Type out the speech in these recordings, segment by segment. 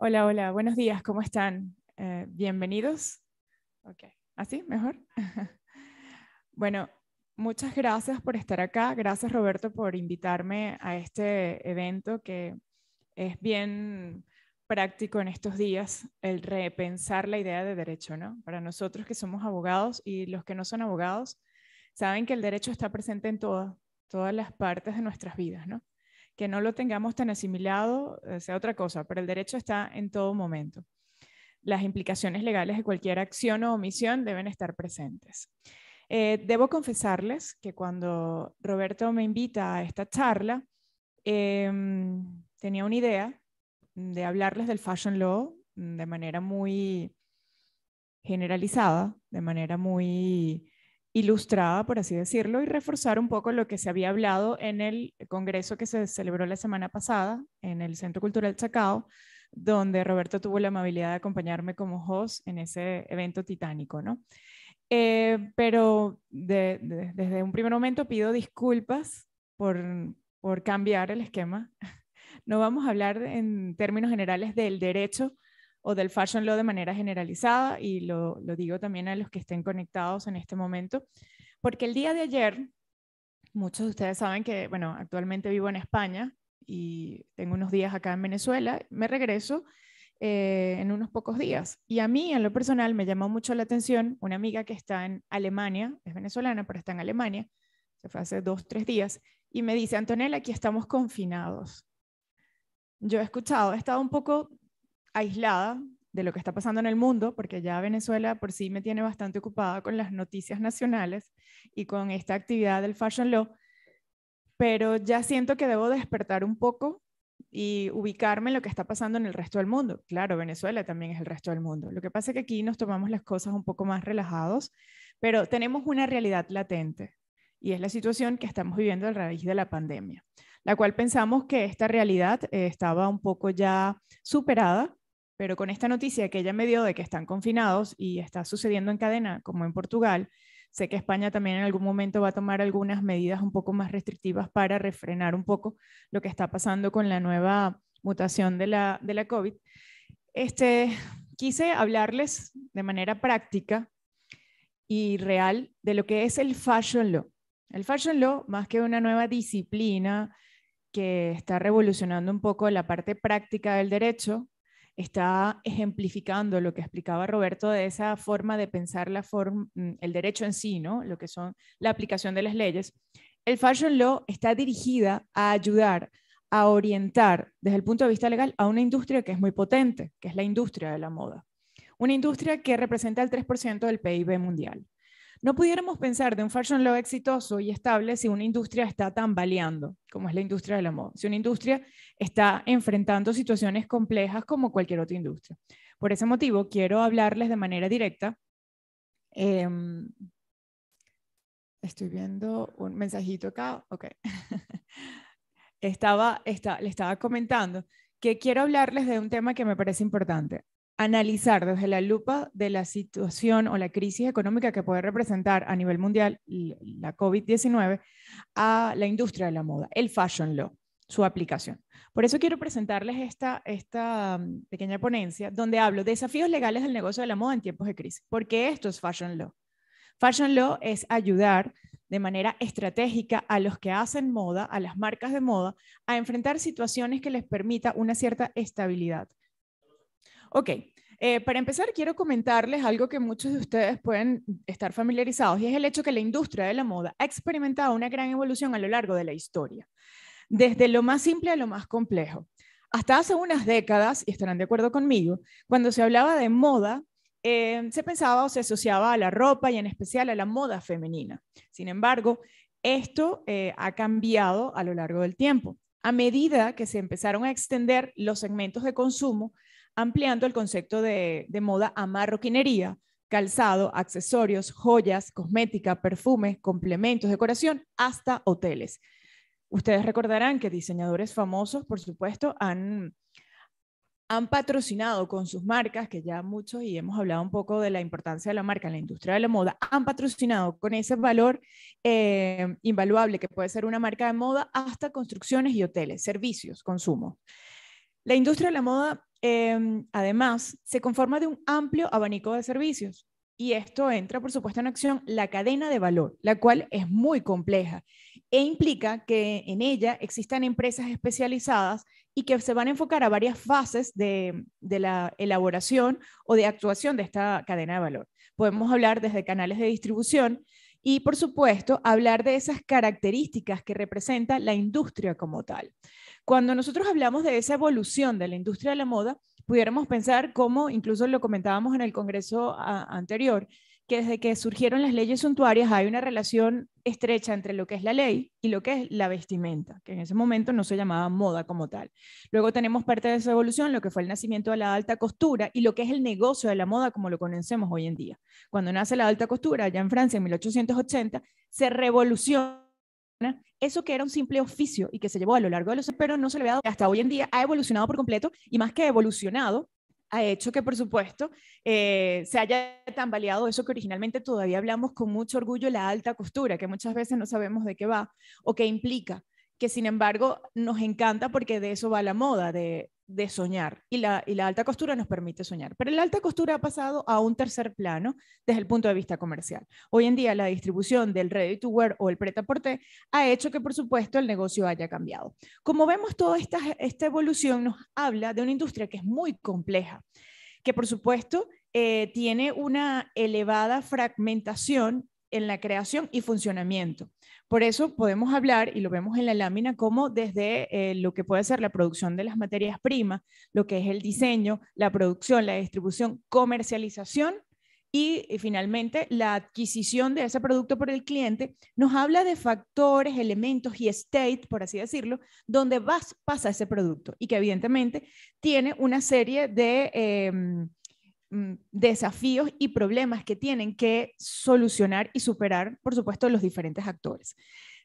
Hola, hola, buenos días, ¿cómo están? Eh, bienvenidos. Ok, ¿así? ¿Mejor? bueno, muchas gracias por estar acá. Gracias, Roberto, por invitarme a este evento que es bien práctico en estos días, el repensar la idea de derecho, ¿no? Para nosotros que somos abogados y los que no son abogados, saben que el derecho está presente en todas las partes de nuestras vidas, ¿no? que no lo tengamos tan asimilado eh, sea otra cosa, pero el derecho está en todo momento. Las implicaciones legales de cualquier acción o omisión deben estar presentes. Eh, debo confesarles que cuando Roberto me invita a esta charla, em, tenía una idea de hablarles del Fashion Law de manera muy generalizada, de manera muy ilustrada, por así decirlo, y reforzar un poco lo que se había hablado en el congreso que se celebró la semana pasada en el Centro Cultural Chacao, donde Roberto tuvo la amabilidad de acompañarme como host en ese evento titánico, ¿no? Eh, pero desde un primer momento pido disculpas por cambiar el esquema. No vamos a hablar en términos generales del derecho o del fashion law de manera generalizada, y lo, digo también a los que estén conectados en este momento, porque el día de ayer, muchos de ustedes saben que, bueno, actualmente vivo en España y tengo unos días acá en Venezuela, me regreso eh, en unos pocos días. Y a mí, en lo personal, me llamó mucho la atención una amiga que está en Alemania, es venezolana, pero está en Alemania, se fue hace dos, tres días, y me dice, Antonella, aquí estamos confinados. Yo he escuchado, he estado un poco aislada de lo que está pasando en el mundo, porque ya Venezuela por sí me tiene bastante ocupada con las noticias nacionales y con esta actividad del Fashion Law, pero ya siento que debo despertar un poco y ubicarme en lo que está pasando en el resto del mundo. Claro, Venezuela también es el resto del mundo. Lo que pasa es que aquí nos tomamos las cosas un poco más relajados, pero tenemos una realidad latente y es la situación que estamos viviendo A raíz de la pandemia, la cual pensamos que esta realidad eh, estaba un poco ya superada pero con esta noticia que ella me dio de que están confinados y está sucediendo en cadena, como en Portugal, sé que España también en algún momento va a tomar algunas medidas un poco más restrictivas para refrenar un poco lo que está pasando con la nueva mutación de la, de COVID. Este, quise hablarles de manera práctica y real de lo que es el Fashion Law. El Fashion Law, más que una nueva disciplina que está revolucionando un poco la parte práctica del derecho, está ejemplificando lo que explicaba Roberto de esa forma de pensar la mm, el derecho en sí, ¿no? lo que son la aplicación de las leyes, el Fashion Law está dirigida a ayudar a orientar desde el punto de vista legal a una industria que es muy potente, que es la industria de la moda. Una industria que representa el 3% del PIB mundial. No pudiéramos pensar de un fashion law exitoso y estable si una industria está tambaleando, como es la industria de la moda, si una industria está enfrentando situaciones complejas como cualquier otra industria. Por ese motivo, quiero hablarles de manera directa. Em, estoy viendo un mensajito acá, ok. estaba, le estaba comentando que quiero hablarles de un tema que me parece importante analizar desde la lupa de la situación o la crisis económica que puede representar a nivel mundial la COVID-19 a la industria de la moda, el fashion law, su aplicación. Por eso quiero presentarles esta, esta mm, pequeña ponencia donde hablo de desafíos legales del negocio de la moda en tiempos de crisis, porque esto es fashion law. Fashion law es ayudar de manera estratégica a los que hacen moda, a las marcas de moda, a enfrentar situaciones que les permita una cierta estabilidad Ok, eh, para empezar, quiero comentarles algo que muchos de ustedes pueden estar familiarizados y es el hecho que la industria de la moda ha experimentado una gran evolución a lo largo de la historia, desde lo más simple a lo más complejo. Hasta hace unas décadas, y estarán de acuerdo conmigo, cuando se hablaba de moda, eh, se pensaba o se asociaba a la ropa y en especial a la moda femenina. Sin embargo, esto eh, ha cambiado a lo largo del tiempo. A medida que se empezaron a extender los segmentos de consumo, ampliando el concepto de, moda a marroquinería, calzado, accesorios, joyas, cosmética, perfumes, complementos, decoración, hasta hoteles. Ustedes recordarán que diseñadores famosos, por supuesto, han, han patrocinado con sus marcas, que ya muchos, y hemos hablado un poco de la importancia de la marca en la industria de la moda, han patrocinado con ese valor eh, invaluable que puede ser una marca de moda hasta construcciones y hoteles, servicios, consumo. La industria de la moda Em, además, se conforma de un amplio abanico de servicios y esto entra, por supuesto, en acción la cadena de valor, la cual es muy compleja e implica que en ella existan empresas especializadas y que se van a enfocar a varias fases de la elaboración o de actuación de esta cadena de valor. Podemos hablar desde canales de distribución, y, por supuesto, hablar de esas características que representa la industria como tal. Cuando nosotros hablamos de esa evolución de la industria de la moda, pudiéramos pensar como, incluso lo comentábamos en el Congreso anterior, que desde que surgieron las leyes suntuarias hay una relación estrecha entre lo que es la ley y lo que es la vestimenta, que en ese momento no se llamaba moda como tal. Luego tenemos parte de esa evolución, lo que fue el nacimiento de la alta costura y lo que es el negocio de la moda como lo conocemos hoy en día. Cuando nace la alta costura, allá en Francia en 1880, se revoluciona eso que era un simple oficio y que se llevó a lo largo de los años, pero no se le había hasta hoy en día, ha evolucionado por completo y más que evolucionado, ha hecho que, por supuesto, eh, se haya tan tambaleado eso que originalmente todavía hablamos con mucho orgullo, la alta costura, que muchas veces no sabemos de qué va o qué implica, que sin embargo nos encanta porque de eso va la moda, de de soñar y la, alta costura nos permite soñar. Pero la alta costura ha pasado a un tercer plano desde el punto de vista comercial. Hoy en día la distribución del ready to wear o el preta porter ha hecho que por supuesto el negocio haya cambiado. Como vemos, toda esta, esta evolución nos habla de una industria que es muy compleja, que por supuesto eh, tiene una elevada fragmentación en la creación y funcionamiento. Por eso podemos hablar, y lo vemos en la lámina, como desde eh, lo que puede ser la producción de las materias primas, lo que es el diseño, la producción, la distribución, comercialización y, finalmente la adquisición de ese producto por el cliente, nos habla de factores, elementos y state, por así decirlo, donde pasa ese producto y que evidentemente tiene una serie de... Em, Mm, desafíos y problemas que tienen que solucionar y superar, por supuesto, los diferentes actores.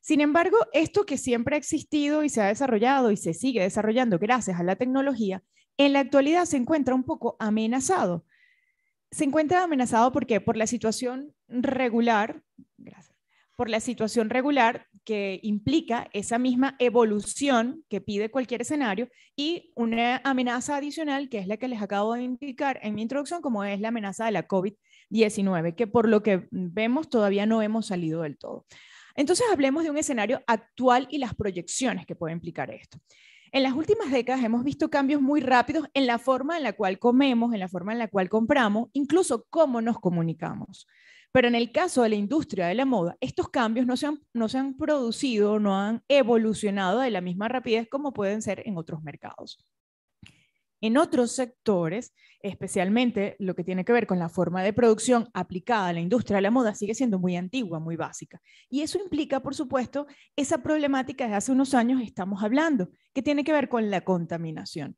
Sin embargo, esto que siempre ha existido y se ha desarrollado y se sigue desarrollando gracias a la tecnología, en la actualidad se encuentra un poco amenazado. Se encuentra amenazado porque por la situación regular por la situación regular que implica esa misma evolución que pide cualquier escenario y una amenaza adicional que es la que les acabo de indicar en mi introducción, como es la amenaza de la COVID-19, que por lo que vemos todavía no hemos salido del todo. Entonces hablemos de un escenario actual y las proyecciones que puede implicar esto. En las últimas décadas hemos visto cambios muy rápidos en la forma en la cual comemos, en la forma en la cual compramos, incluso cómo nos comunicamos. Pero en el caso de la industria de la moda, estos cambios no se han, no se producido, no han evolucionado de la misma rapidez como pueden ser en otros mercados. En otros sectores, especialmente lo que tiene que ver con la forma de producción aplicada a la industria de la moda, sigue siendo muy antigua, muy básica. Y eso implica, por supuesto, esa problemática de hace unos años estamos hablando, que tiene que ver con la contaminación.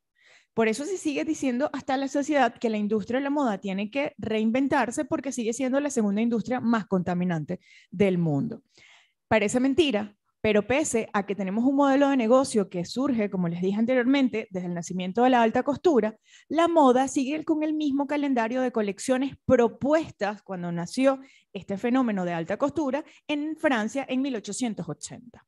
Por eso se sigue diciendo hasta la sociedad que la industria de la moda tiene que reinventarse porque sigue siendo la segunda industria más contaminante del mundo. Parece mentira, pero pese a que tenemos un modelo de negocio que surge, como les dije anteriormente, desde el nacimiento de la alta costura, la moda sigue con el mismo calendario de colecciones propuestas cuando nació este fenómeno de alta costura en Francia en 1880.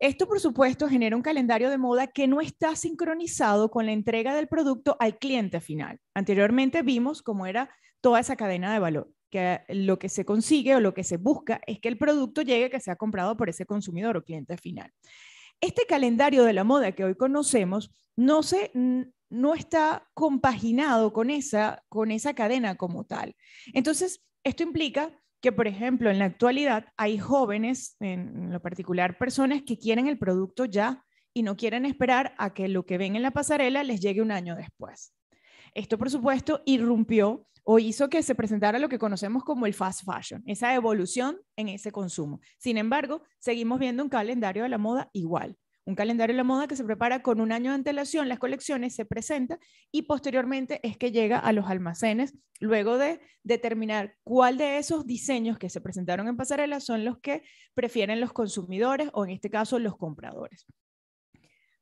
Esto, por supuesto, genera un calendario de moda que no está sincronizado con la entrega del producto al cliente final. Anteriormente vimos cómo era toda esa cadena de valor, que lo que se consigue o lo que se busca es que el producto llegue, que sea comprado por ese consumidor o cliente final. Este calendario de la moda que hoy conocemos no, se, no está compaginado con esa, con esa cadena como tal. Entonces, esto implica que, por ejemplo, en la actualidad hay jóvenes, en lo particular personas que quieren el producto ya y no quieren esperar a que lo que ven en la pasarela les llegue un año después. Esto, por supuesto, irrumpió o hizo que se presentara lo que conocemos como el fast fashion, esa evolución en ese consumo. Sin embargo, seguimos viendo un calendario de la moda igual. Un calendario de la moda que se prepara con un año de antelación, las colecciones se presentan y posteriormente es que llega a los almacenes luego de determinar cuál de esos diseños que se presentaron en pasarela son los que prefieren los consumidores o en este caso los compradores.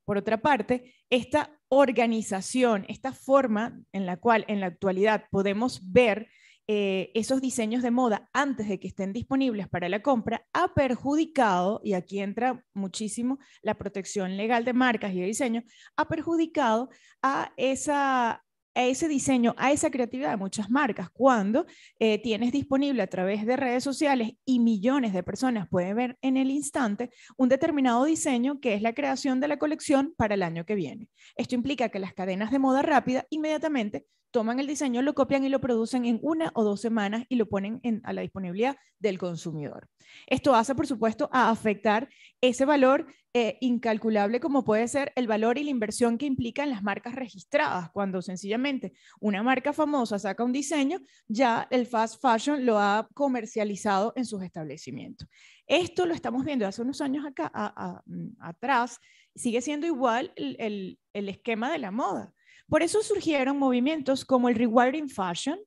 Por otra parte, esta organización, esta forma en la cual en la actualidad podemos ver eh, esos diseños de moda antes de que estén disponibles para la compra ha perjudicado, y aquí entra muchísimo la protección legal de marcas y de diseño, ha perjudicado a esa, a ese diseño, a esa creatividad de muchas marcas. Cuando eh, tienes disponible a través de redes sociales y millones de personas pueden ver en el instante un determinado diseño que es la creación de la colección para el año que viene. Esto implica que las cadenas de moda rápida inmediatamente toman el diseño, lo copian y lo producen en una o dos semanas y lo ponen a la disponibilidad del consumidor. Esto hace, por supuesto, a afectar ese valor eh, incalculable como puede ser el valor y la inversión que implican las marcas registradas. Cuando sencillamente una marca famosa saca un diseño, ya el fast fashion lo ha comercializado en sus establecimientos. Esto lo estamos viendo hace unos años acá mm, atrás. Sigue siendo igual el, el esquema de la moda. Por eso surgieron movimientos como el Rewiring Fashion,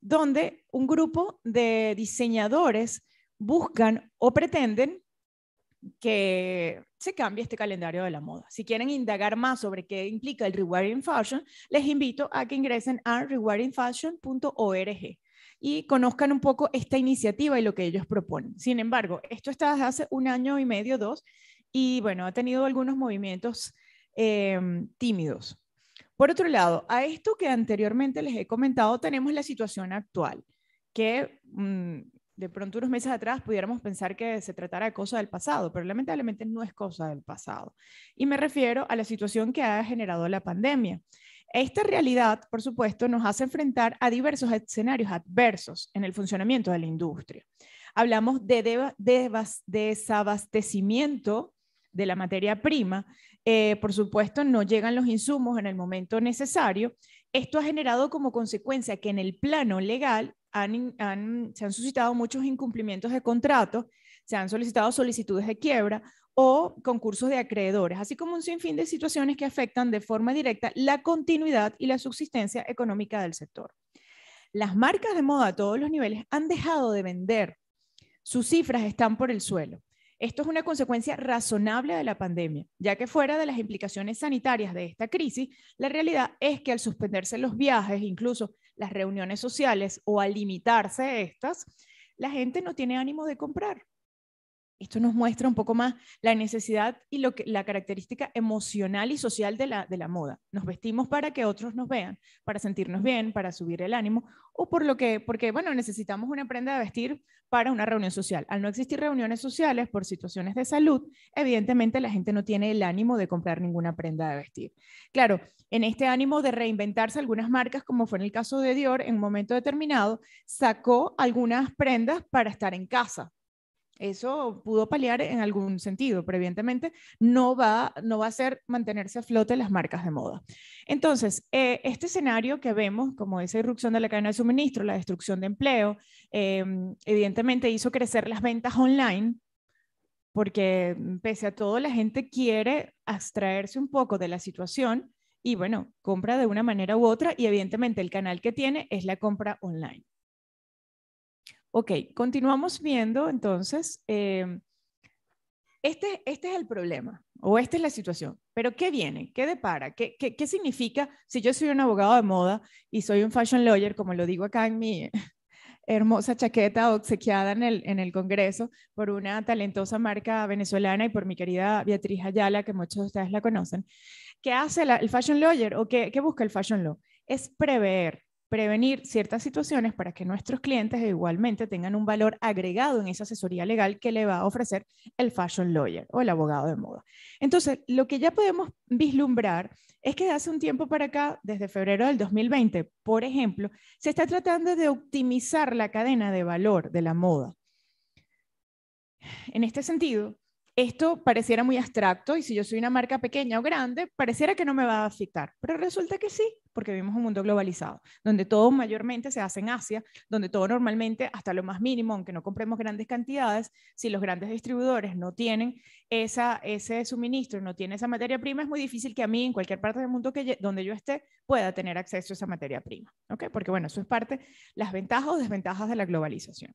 donde un grupo de diseñadores buscan o pretenden que se cambie este calendario de la moda. Si quieren indagar más sobre qué implica el Rewiring Fashion, les invito a que ingresen a rewiringfashion.org y conozcan un poco esta iniciativa y lo que ellos proponen. Sin embargo, esto está desde hace un año y medio, dos, y bueno, ha tenido algunos movimientos em, tímidos. Por otro lado, a esto que anteriormente les he comentado, tenemos la situación actual, que mm, de pronto unos meses atrás pudiéramos pensar que se tratara de cosa del pasado, pero lamentablemente no es cosa del pasado. Y me refiero a la situación que ha generado la pandemia. Esta realidad, por supuesto, nos hace enfrentar a diversos escenarios adversos en el funcionamiento de la industria. Hablamos de, desabastecimiento de la materia prima, eh, por supuesto, no llegan los insumos en el momento necesario. Esto ha generado como consecuencia que en el plano legal se han suscitado muchos incumplimientos de contratos, se han solicitado solicitudes de quiebra o concursos de acreedores, así como un sinfín de situaciones que afectan de forma directa la continuidad y la subsistencia económica del sector. Las marcas de moda a todos los niveles han dejado de vender. Sus cifras están por el suelo. Esto es una consecuencia razonable de la pandemia, ya que fuera de las implicaciones sanitarias de esta crisis, la realidad es que al suspenderse los viajes, incluso las reuniones sociales o al limitarse estas, la gente no tiene ánimo de comprar. Esto nos muestra un poco más la necesidad y la característica emocional y social de la, moda. Nos vestimos para que otros nos vean, para sentirnos bien, para subir el ánimo o por lo porque, bueno, necesitamos una prenda de vestir para una reunión social. Al no existir reuniones sociales por situaciones de salud, evidentemente la gente no tiene el ánimo de comprar ninguna prenda de vestir. Claro, en este ánimo de reinventarse algunas marcas, como fue en el caso de Dior, en un momento determinado, sacó algunas prendas para estar en casa, eso pudo paliar en algún sentido, pero evidentemente no va, no va a ser mantenerse a flote las marcas de moda. Entonces, eh, este escenario que vemos, como esa irrupción de la cadena de suministro, la destrucción de empleo, eh, evidentemente hizo crecer las ventas online, porque pese a todo, la gente quiere abstraerse un poco de la situación y, bueno, compra de una manera u otra y evidentemente el canal que tiene es la compra online. Ok, continuamos viendo entonces. Em, este, este es el problema o esta es la situación, pero ¿qué viene? ¿Qué depara? ¿Qué, qué, qué significa si yo soy un abogado de moda y soy un fashion lawyer, como lo digo acá en mi hermosa chaqueta obsequiada en el, en el Congreso por una talentosa marca venezolana y por mi querida Beatriz Ayala, que muchos de ustedes la conocen? ¿Qué hace el fashion lawyer o qué, qué busca el fashion law? Es prever, prevenir ciertas situaciones para que nuestros clientes igualmente tengan un valor agregado en esa asesoría legal que le va a ofrecer el fashion lawyer o el abogado de moda. Entonces, lo que ya podemos vislumbrar es que hace un tiempo para acá, desde febrero del 2020, por ejemplo, se está tratando de optimizar la cadena de valor de la moda. En este sentido, esto pareciera muy abstracto y si yo soy una marca pequeña o grande, pareciera que no me va a afectar, pero resulta que sí, porque vivimos un mundo globalizado, donde todo mayormente se hace en Asia, donde todo normalmente, hasta lo más mínimo, aunque no compremos grandes cantidades, si los grandes distribuidores no tienen esa, ese suministro, no tienen esa materia prima, es muy difícil que a mí, en cualquier parte del mundo que, donde yo esté, pueda tener acceso a esa materia prima, Porque bueno, eso es parte, las ventajas o desventajas de la globalización.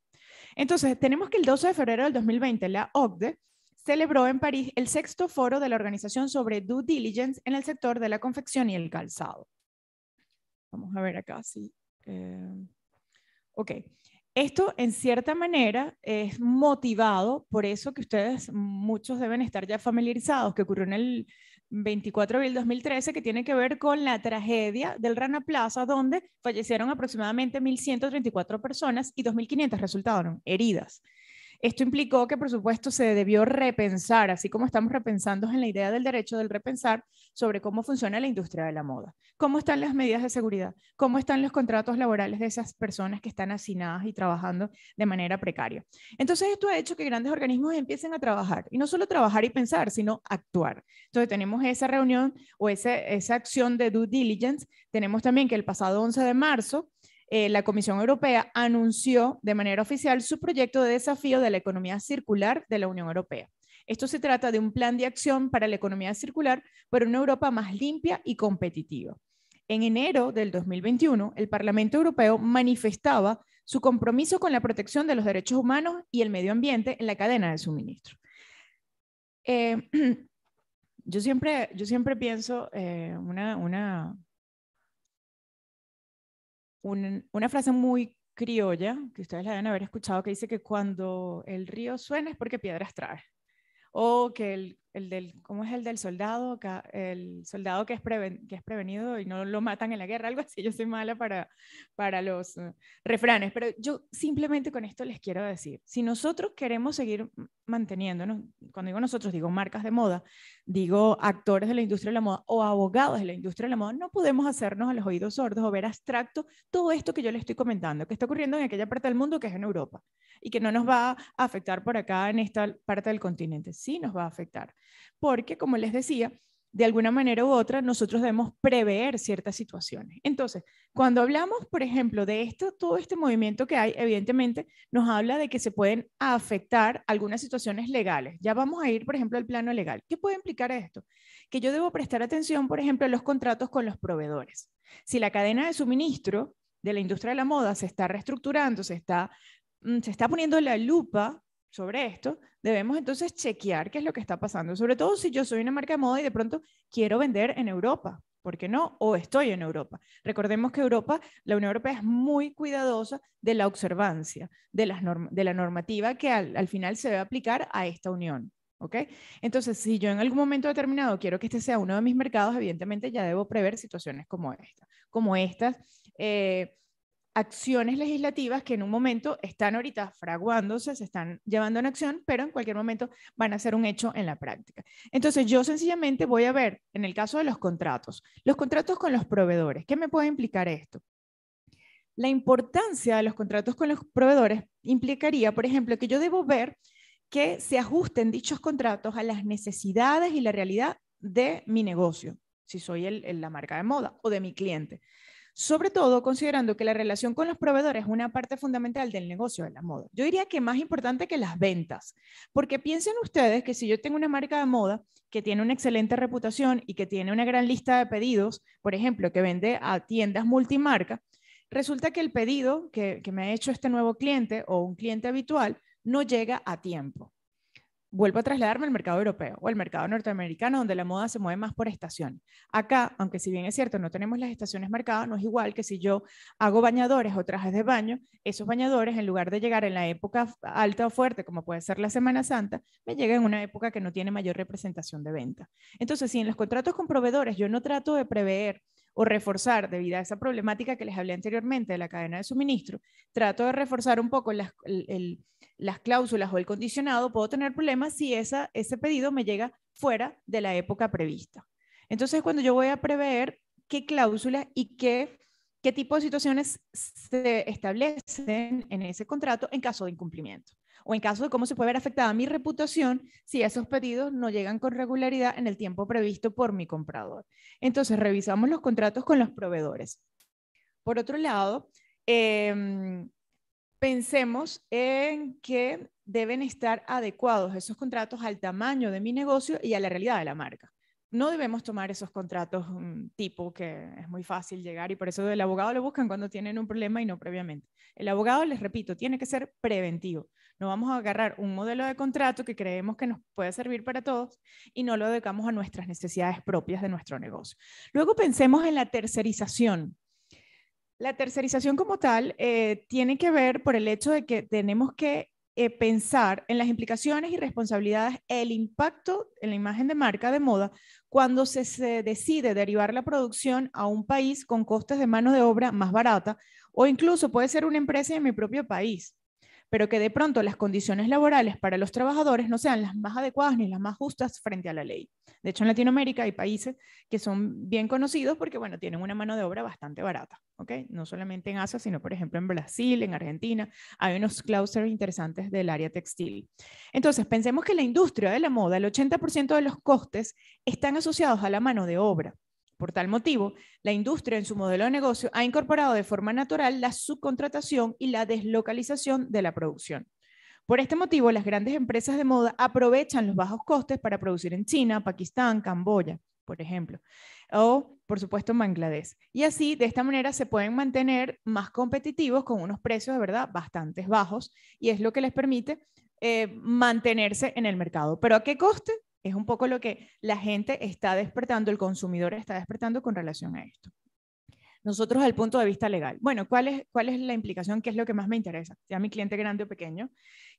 Entonces, tenemos que el 12 de febrero del 2020, la OCDE, celebró en París el sexto foro de la organización sobre due diligence en el sector de la confección y el calzado. Vamos a ver acá Sí. Eh, ok. Esto, en cierta manera, es motivado por eso que ustedes, muchos deben estar ya familiarizados, que ocurrió en el 24 de abril de 2013, que tiene que ver con la tragedia del Rana Plaza, donde fallecieron aproximadamente 1.134 personas y 2.500 resultaron heridas. Esto implicó que, por supuesto, se debió repensar, así como estamos repensando en la idea del derecho del repensar sobre cómo funciona la industria de la moda, cómo están las medidas de seguridad, cómo están los contratos laborales de esas personas que están hacinadas y trabajando de manera precaria. Entonces, esto ha hecho que grandes organismos empiecen a trabajar, y no solo trabajar y pensar, sino actuar. Entonces, tenemos esa reunión o esa, acción de due diligence. Tenemos también que el pasado 11 de marzo eh, la Comisión Europea anunció de manera oficial su proyecto de desafío de la economía circular de la Unión Europea. Esto se trata de un plan de acción para la economía circular para una Europa más limpia y competitiva. En enero del 2021, el Parlamento Europeo manifestaba su compromiso con la protección de los derechos humanos y el medio ambiente en la cadena de suministro. Eh, yo, siempre, yo siempre pienso, eh, una, una frase muy criolla, que ustedes la deben haber escuchado, que dice que cuando el río suena es porque piedras trae, o que el, el del, ¿cómo es el del soldado? El soldado que es, que es prevenido y no lo matan en la guerra, algo así. Yo soy mala para, para los eh, refranes, pero yo simplemente con esto les quiero decir, si nosotros queremos seguir manteniéndonos, cuando digo nosotros, digo marcas de moda, digo actores de la industria de la moda o abogados de la industria de la moda, no podemos hacernos a los oídos sordos o ver abstracto todo esto que yo les estoy comentando, que está ocurriendo en aquella parte del mundo que es en Europa y que no nos va a afectar por acá en esta parte del continente, sí nos va a afectar porque, como les decía, de alguna manera u otra, nosotros debemos prever ciertas situaciones. Entonces, cuando hablamos, por ejemplo, de esto, todo este movimiento que hay, evidentemente nos habla de que se pueden afectar algunas situaciones legales. Ya vamos a ir, por ejemplo, al plano legal. ¿Qué puede implicar esto? Que yo debo prestar atención, por ejemplo, a los contratos con los proveedores. Si la cadena de suministro de la industria de la moda se está reestructurando, se está, mm, se está poniendo la lupa sobre esto, debemos entonces chequear qué es lo que está pasando, sobre todo si yo soy una marca de moda y de pronto quiero vender en Europa, ¿por qué no? O estoy en Europa. Recordemos que Europa, la Unión Europea es muy cuidadosa de la observancia de, las de la normativa que al, final se debe aplicar a esta unión. ¿ok? Entonces, si yo en algún momento determinado quiero que este sea uno de mis mercados, evidentemente ya debo prever situaciones como esta, como estas. Eh, acciones legislativas que en un momento están ahorita fraguándose, se están llevando en acción, pero en cualquier momento van a ser un hecho en la práctica. Entonces yo sencillamente voy a ver, en el caso de los contratos, los contratos con los proveedores, ¿qué me puede implicar esto? La importancia de los contratos con los proveedores implicaría, por ejemplo, que yo debo ver que se ajusten dichos contratos a las necesidades y la realidad de mi negocio, si soy el, la marca de moda o de mi cliente sobre todo considerando que la relación con los proveedores es una parte fundamental del negocio de la moda. Yo diría que más importante que las ventas, porque piensen ustedes que si yo tengo una marca de moda que tiene una excelente reputación y que tiene una gran lista de pedidos, por ejemplo, que vende a tiendas multimarca, resulta que el pedido que, que me ha hecho este nuevo cliente o un cliente habitual no llega a tiempo vuelvo a trasladarme al mercado europeo o al mercado norteamericano, donde la moda se mueve más por estación. Acá, aunque si bien es cierto, no tenemos las estaciones marcadas, no es igual que si yo hago bañadores o trajes de baño, esos bañadores, en lugar de llegar en la época alta o fuerte, como puede ser la Semana Santa, me llegan en una época que no tiene mayor representación de venta. Entonces, si en los contratos con proveedores yo no trato de prever o reforzar, debido a esa problemática que les hablé anteriormente de la cadena de suministro, trato de reforzar un poco el las cláusulas o el condicionado, puedo tener problemas si esa, ese pedido me llega fuera de la época prevista. Entonces, cuando yo voy a prever qué cláusulas y qué, qué tipo de situaciones se establecen en ese contrato en caso de incumplimiento o en caso de cómo se puede ver afectada mi reputación si esos pedidos no llegan con regularidad en el tiempo previsto por mi comprador. Entonces, revisamos los contratos con los proveedores. Por otro lado, em, pensemos en que deben estar adecuados esos contratos al tamaño de mi negocio y a la realidad de la marca. No debemos tomar esos contratos mm, tipo que es muy fácil llegar y por eso el abogado lo buscan cuando tienen un problema y no previamente. El abogado, les repito, tiene que ser preventivo. No vamos a agarrar un modelo de contrato que creemos que nos puede servir para todos y no lo dedicamos a nuestras necesidades propias de nuestro negocio. Luego pensemos en la tercerización la tercerización como tal eh, tiene que ver por el hecho de que tenemos que eh, pensar en las implicaciones y responsabilidades, el impacto en la imagen de marca de moda cuando se, se, decide derivar la producción a un país con costes de mano de obra más barata o incluso puede ser una empresa en mi propio país pero que de pronto las condiciones laborales para los trabajadores no sean las más adecuadas ni las más justas frente a la ley. De hecho, en Latinoamérica hay países que son bien conocidos porque, bueno, tienen una mano de obra bastante barata, No solamente en Asia, sino, por ejemplo, en Brasil, en Argentina, hay unos clusters interesantes del área textil. Entonces, pensemos que la industria de la moda, el 80% de los costes están asociados a la mano de obra. Por tal motivo, la industria en su modelo de negocio ha incorporado de forma natural la subcontratación y la deslocalización de la producción. Por este motivo, las grandes empresas de moda aprovechan los bajos costes para producir en China, Pakistán, Camboya, por ejemplo, o por supuesto en Bangladesh. Y así, de esta manera, se pueden mantener más competitivos con unos precios de verdad bastante bajos y es lo que les permite eh, mantenerse en el mercado. ¿Pero a qué coste? es un poco lo que la gente está despertando, el consumidor está despertando con relación a esto. Nosotros al punto de vista legal. Bueno, ¿cuál es, ¿cuál es la implicación? ¿Qué es lo que más me interesa? Sea mi cliente grande o pequeño.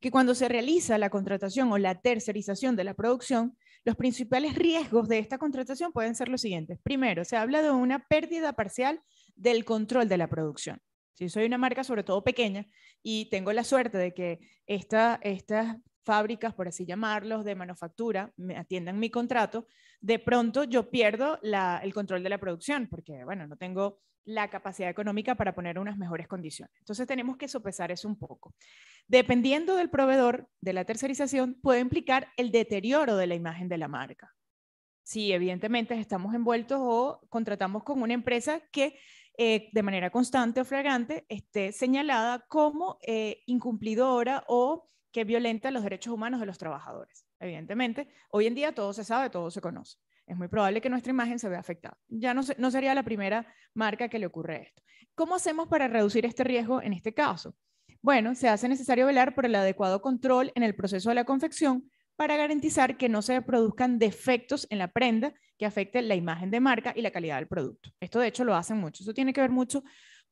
Que cuando se realiza la contratación o la tercerización de la producción, los principales riesgos de esta contratación pueden ser los siguientes. Primero, se habla de una pérdida parcial del control de la producción. Si soy una marca sobre todo pequeña y tengo la suerte de que esta, estas fábricas, por así llamarlos, de manufactura, me atiendan mi contrato, de pronto yo pierdo el control de la producción, porque, bueno, no tengo la capacidad económica para poner unas mejores condiciones. Entonces tenemos que sopesar eso un poco. Dependiendo del proveedor de la tercerización, puede implicar el deterioro de la imagen de la marca. Si evidentemente estamos envueltos o contratamos con una empresa que eh, de manera constante o flagrante esté señalada como eh, incumplidora o que violenta los derechos humanos de los trabajadores. Evidentemente, hoy en día todo se sabe, todo se conoce. Es muy probable que nuestra imagen se vea afectada. Ya no, sería la primera marca que le ocurre esto. ¿Cómo hacemos para reducir este riesgo en este caso? Bueno, se hace necesario velar por el adecuado control en el proceso de la confección para garantizar que no se produzcan defectos en la prenda que afecten la imagen de marca y la calidad del producto. Esto de hecho lo hacen mucho. Eso tiene que ver mucho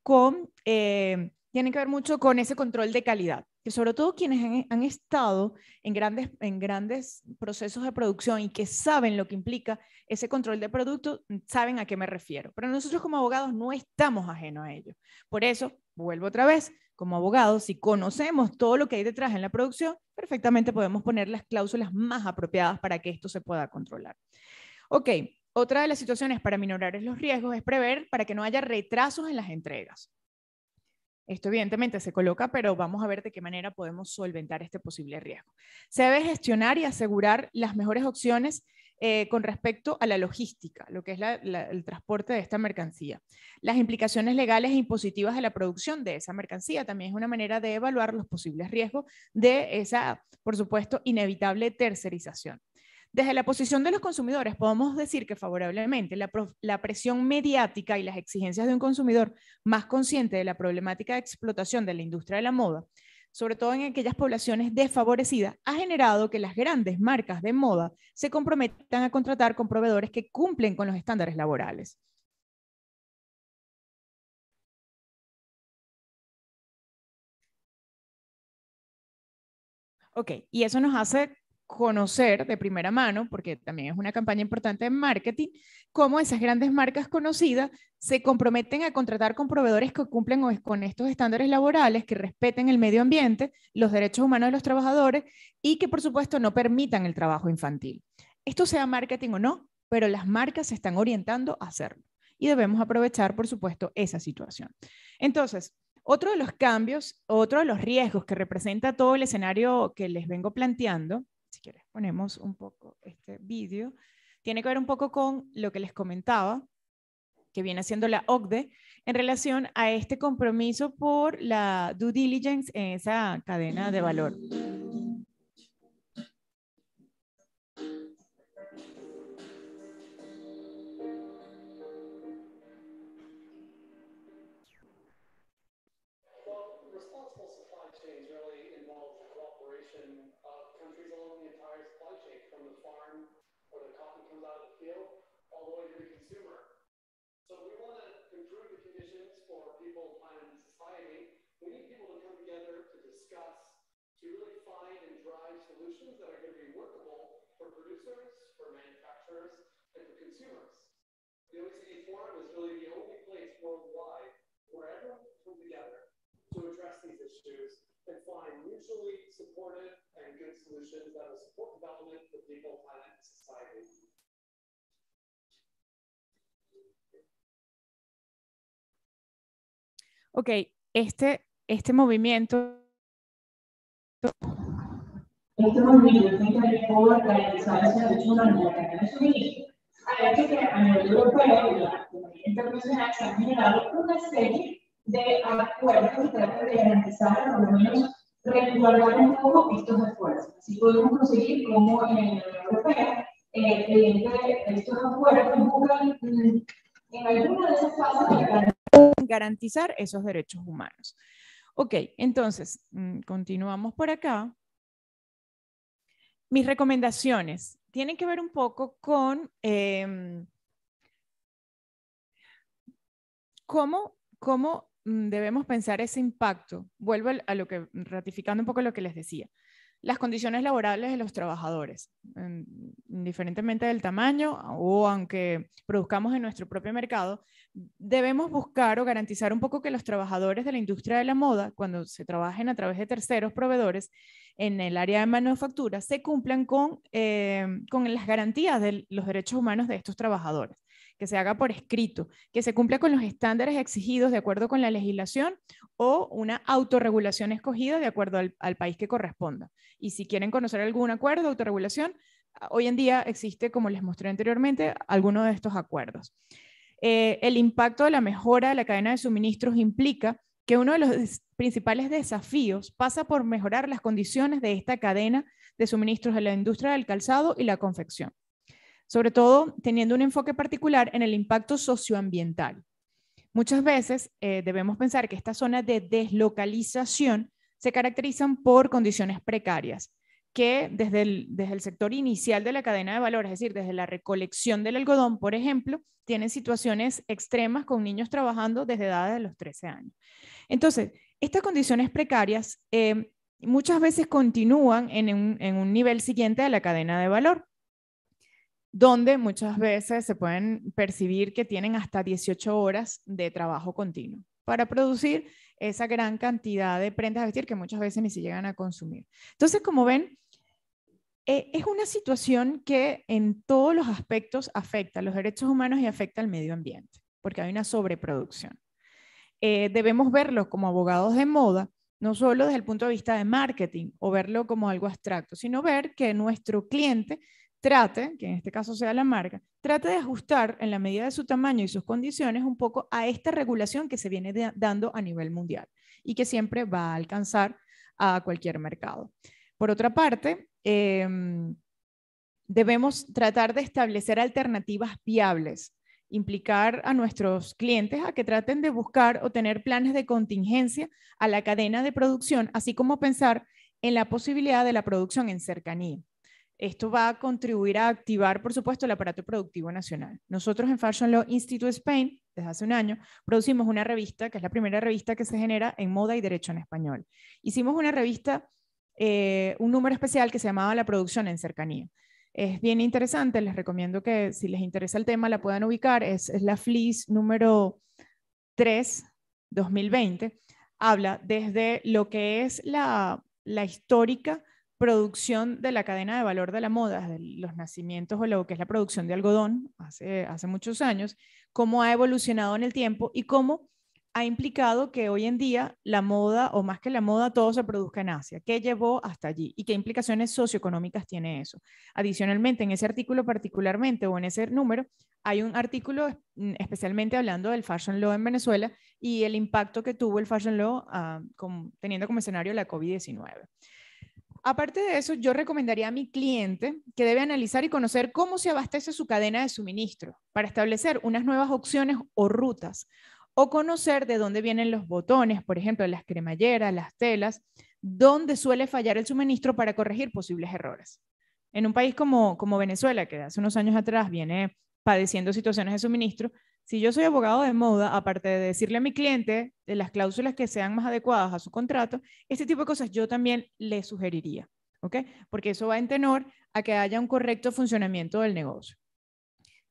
con, eh, tiene que ver mucho con ese control de calidad que sobre todo quienes han, estado en grandes, en grandes procesos de producción y que saben lo que implica ese control de producto, saben a qué me refiero. Pero nosotros como abogados no estamos ajenos a ello. Por eso, vuelvo otra vez, como abogados, si conocemos todo lo que hay detrás en la producción, perfectamente podemos poner las cláusulas más apropiadas para que esto se pueda controlar. Ok, otra de las situaciones para minorar los riesgos es prever para que no haya retrasos en las entregas. Esto evidentemente se coloca, pero vamos a ver de qué manera podemos solventar este posible riesgo. Se debe gestionar y asegurar las mejores opciones eh, con respecto a la logística, lo que es el transporte de esta mercancía. Las implicaciones legales e impositivas de la producción de esa mercancía también es una manera de evaluar los posibles riesgos de esa, por supuesto, inevitable tercerización. Desde la posición de los consumidores, podemos decir que favorablemente la, presión mediática y las exigencias de un consumidor más consciente de la problemática de explotación de la industria de la moda, sobre todo en aquellas poblaciones desfavorecidas, ha generado que las grandes marcas de moda se comprometan a contratar con proveedores que cumplen con los estándares laborales. Ok, y eso nos hace conocer de primera mano, porque también es una campaña importante en marketing, cómo esas grandes marcas conocidas se comprometen a contratar con proveedores que cumplen con estos estándares laborales, que respeten el medio ambiente, los derechos humanos de los trabajadores y que, por supuesto, no permitan el trabajo infantil. Esto sea marketing o no, pero las marcas se están orientando a hacerlo y debemos aprovechar, por supuesto, esa situación. Entonces, otro de los cambios, otro de los riesgos que representa todo el escenario que les vengo planteando si quieres ponemos un poco este vídeo, tiene que ver un poco con lo que les comentaba, que viene haciendo la OCDE, en relación a este compromiso por la due diligence en esa cadena de valor. The OECD Forum is really the only place worldwide where everyone can come together to address these issues and find mutually supportive and good solutions that will support development for the eco planet society. Okay, este, este movimiento. Este movimiento la realización de nueva hecho que a nivel europeo y la comunidad internacional se han generado una serie de acuerdos que tratan de garantizar, por lo menos, regular un poco estos esfuerzos. Si podemos conseguir como en la Unión Europea, eh, estos acuerdos buscan mm, en alguna de esas fases garantizar esos derechos humanos. Ok, entonces, mm, continuamos por acá. Mis recomendaciones tienen que ver un poco con em, cómo, cómo mm, debemos pensar ese impacto. Vuelvo a lo que, ratificando un poco lo que les decía. Las condiciones laborales de los trabajadores, indiferentemente del tamaño o aunque produzcamos en nuestro propio mercado, debemos buscar o garantizar un poco que los trabajadores de la industria de la moda, cuando se trabajen a través de terceros proveedores, en el área de manufactura se cumplan eh, con, las garantías de los derechos humanos de estos trabajadores, que se haga por escrito, que se cumpla con los estándares exigidos de acuerdo con la legislación o una autorregulación escogida de acuerdo al, país que corresponda. Y si quieren conocer algún acuerdo, de autorregulación, hoy en día existe, como les mostré anteriormente, alguno de estos acuerdos. Eh, el impacto de la mejora de la cadena de suministros implica que uno de los principales desafíos pasa por mejorar las condiciones de esta cadena de suministros de la industria del calzado y la confección, sobre todo teniendo un enfoque particular en el impacto socioambiental. Muchas veces eh, debemos pensar que estas zonas de deslocalización se caracterizan por condiciones precarias, que desde el, desde el sector inicial de la cadena de valor, es decir, desde la recolección del algodón, por ejemplo, tienen situaciones extremas con niños trabajando desde edades de los 13 años. Entonces, estas condiciones precarias em, muchas veces continúan en un, en un nivel siguiente de la cadena de valor donde muchas veces se pueden percibir que tienen hasta 18 horas de trabajo continuo para producir esa gran cantidad de prendas a vestir que muchas veces ni se llegan a consumir. Entonces, como ven, eh, es una situación que en todos los aspectos afecta a los derechos humanos y afecta al medio ambiente, porque hay una sobreproducción. Eh, debemos verlo como abogados de moda, no solo desde el punto de vista de marketing o verlo como algo abstracto, sino ver que nuestro cliente trate, que en este caso sea la marca, trate de ajustar en la medida de su tamaño y sus condiciones un poco a esta regulación que se viene dando a nivel mundial y que siempre va a alcanzar a cualquier mercado. Por otra parte, Em, debemos tratar de establecer alternativas viables, implicar a nuestros clientes a que traten de buscar o tener planes de contingencia a la cadena de producción, así como pensar en la posibilidad de la producción en cercanía. Esto va a contribuir a activar, por supuesto, el aparato productivo nacional. Nosotros en Fashion Law Institute Spain, desde hace un año, producimos una revista, que es la primera revista que se genera en moda y derecho en español. Hicimos una revista eh, un número especial que se llamaba La producción en cercanía. Es bien interesante, les recomiendo que si les interesa el tema la puedan ubicar, es, la FLIS número 3, 2020, habla desde lo que es la, histórica producción de la cadena de valor de la moda, de los nacimientos o lo que es la producción de algodón hace, hace muchos años, cómo ha evolucionado en el tiempo y cómo ha implicado que hoy en día la moda, o más que la moda, todo se produzca en Asia. ¿Qué llevó hasta allí? ¿Y qué implicaciones socioeconómicas tiene eso? Adicionalmente, en ese artículo particularmente, o en ese número, hay un artículo mm, especialmente hablando del Fashion Law en Venezuela y el impacto que tuvo el Fashion Law ah, teniendo como escenario la COVID-19. Aparte de eso, yo recomendaría a mi cliente que debe analizar y conocer cómo se abastece su cadena de suministro para establecer unas nuevas opciones o rutas o conocer de dónde vienen los botones, por ejemplo, las cremalleras, las telas, dónde suele fallar el suministro para corregir posibles errores. En un país como, como Venezuela, que hace unos años atrás viene padeciendo situaciones de suministro, si yo soy abogado de moda, aparte de decirle a mi cliente de las cláusulas que sean más adecuadas a su contrato, este tipo de cosas yo también le sugeriría, ¿ok? Porque eso va en tenor a que haya un correcto funcionamiento del negocio.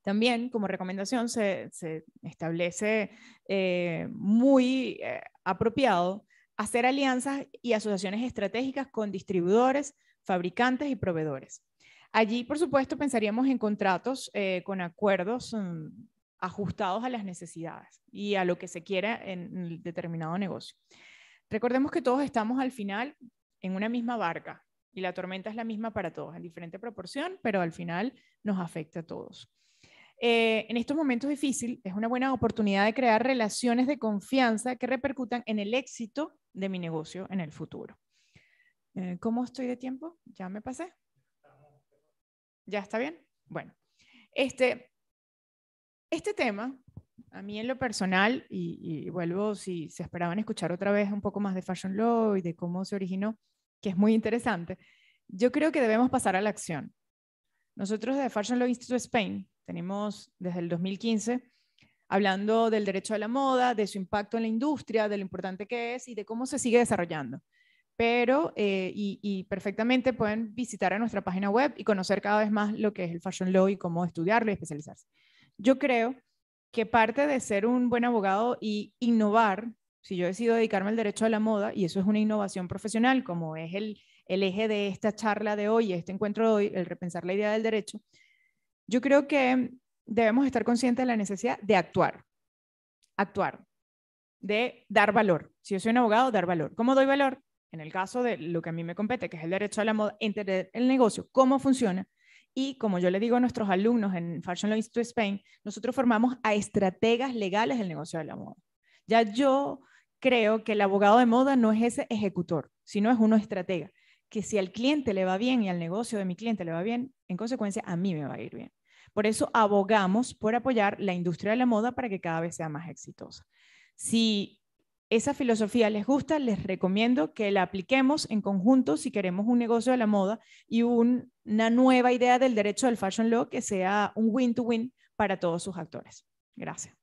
También como recomendación se, establece eh, muy eh, apropiado hacer alianzas y asociaciones estratégicas con distribuidores, fabricantes y proveedores. Allí, por supuesto, pensaríamos en contratos eh, con acuerdos mm, ajustados a las necesidades y a lo que se quiera en, en determinado negocio. Recordemos que todos estamos al final en una misma barca y la tormenta es la misma para todos, en diferente proporción, pero al final nos afecta a todos. Eh, en estos momentos difíciles es una buena oportunidad de crear relaciones de confianza que repercutan en el éxito de mi negocio en el futuro. Eh, ¿Cómo estoy de tiempo? ¿Ya me pasé? ¿Ya está bien? Bueno, este, este tema, a mí en lo personal, y, y, vuelvo si se esperaban escuchar otra vez un poco más de Fashion Law y de cómo se originó, que es muy interesante, yo creo que debemos pasar a la acción. Nosotros de Fashion Law Institute Spain tenemos desde el 2015 hablando del derecho a la moda, de su impacto en la industria, de lo importante que es y de cómo se sigue desarrollando. Pero, eh, y, perfectamente pueden visitar a nuestra página web y conocer cada vez más lo que es el Fashion Law y cómo estudiarlo y especializarse. Yo creo que parte de ser un buen abogado y innovar, si yo decido dedicarme al derecho a la moda, y eso es una innovación profesional, como es el, el eje de esta charla de hoy, este encuentro de hoy, el repensar la idea del derecho, yo creo que debemos estar conscientes de la necesidad de actuar, actuar, de dar valor. Si yo soy un abogado, dar valor. ¿Cómo doy valor? En el caso de lo que a mí me compete, que es el derecho a la moda, entender el negocio, cómo funciona. Y como yo le digo a nuestros alumnos en Fashion Law Institute Spain, nosotros formamos a estrategas legales del negocio de la moda. Ya yo creo que el abogado de moda no es ese ejecutor, sino es uno estratega, que si al cliente le va bien y al negocio de mi cliente le va bien, en consecuencia a mí me va a ir bien. Por eso abogamos por apoyar la industria de la moda para que cada vez sea más exitosa. Si esa filosofía les gusta, les recomiendo que la apliquemos en conjunto si queremos un negocio de la moda y una nueva idea del derecho del fashion law que sea un win to -win para todos sus actores. Gracias.